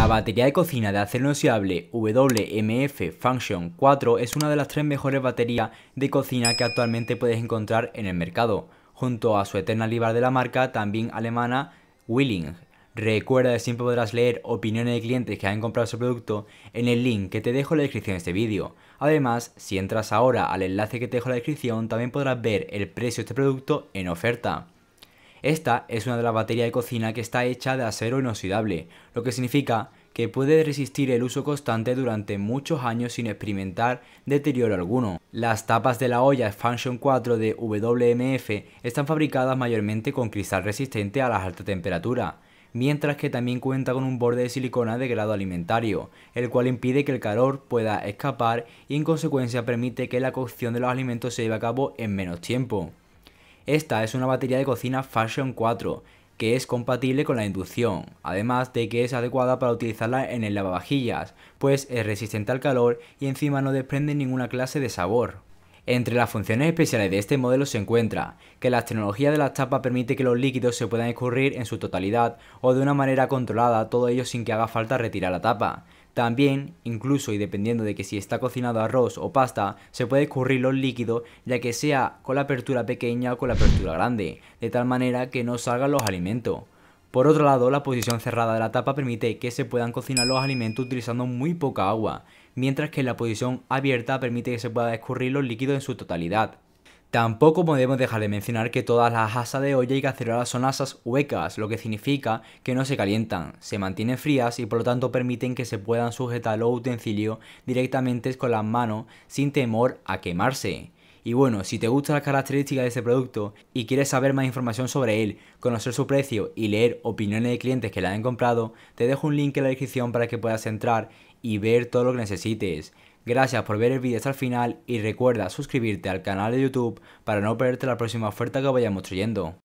La batería de cocina de acero inoxidable WMF Function 4 es una de las tres mejores baterías de cocina que actualmente puedes encontrar en el mercado, junto a su eterna rival de la marca, también alemana, Willing. Recuerda que siempre podrás leer opiniones de clientes que han comprado su producto en el link que te dejo en la descripción de este vídeo. Además, si entras ahora al enlace que te dejo en la descripción, también podrás ver el precio de este producto en oferta. Esta es una de las baterías de cocina que está hecha de acero inoxidable, lo que significa que puede resistir el uso constante durante muchos años sin experimentar deterioro alguno. Las tapas de la olla Expansion 4 de WMF están fabricadas mayormente con cristal resistente a las altas temperaturas, mientras que también cuenta con un borde de silicona de grado alimentario, el cual impide que el calor pueda escapar y en consecuencia permite que la cocción de los alimentos se lleve a cabo en menos tiempo. Esta es una batería de cocina Fashion 4, que es compatible con la inducción, además de que es adecuada para utilizarla en el lavavajillas, pues es resistente al calor y encima no desprende ninguna clase de sabor. Entre las funciones especiales de este modelo se encuentra que la tecnología de las tapas permite que los líquidos se puedan escurrir en su totalidad o de una manera controlada, todo ello sin que haga falta retirar la tapa. También, incluso y dependiendo de que si está cocinado arroz o pasta, se puede escurrir los líquidos ya que sea con la apertura pequeña o con la apertura grande, de tal manera que no salgan los alimentos. Por otro lado, la posición cerrada de la tapa permite que se puedan cocinar los alimentos utilizando muy poca agua, mientras que la posición abierta permite que se pueda escurrir los líquidos en su totalidad. Tampoco podemos dejar de mencionar que todas las asas de olla y cacerolas son asas huecas, lo que significa que no se calientan, se mantienen frías y por lo tanto permiten que se puedan sujetar los utensilios directamente con las manos sin temor a quemarse. Y bueno, si te gustan las características de este producto y quieres saber más información sobre él, conocer su precio y leer opiniones de clientes que la han comprado, te dejo un link en la descripción para que puedas entrar y ver todo lo que necesites. Gracias por ver el vídeo hasta el final y recuerda suscribirte al canal de YouTube para no perderte la próxima oferta que vayamos trayendo.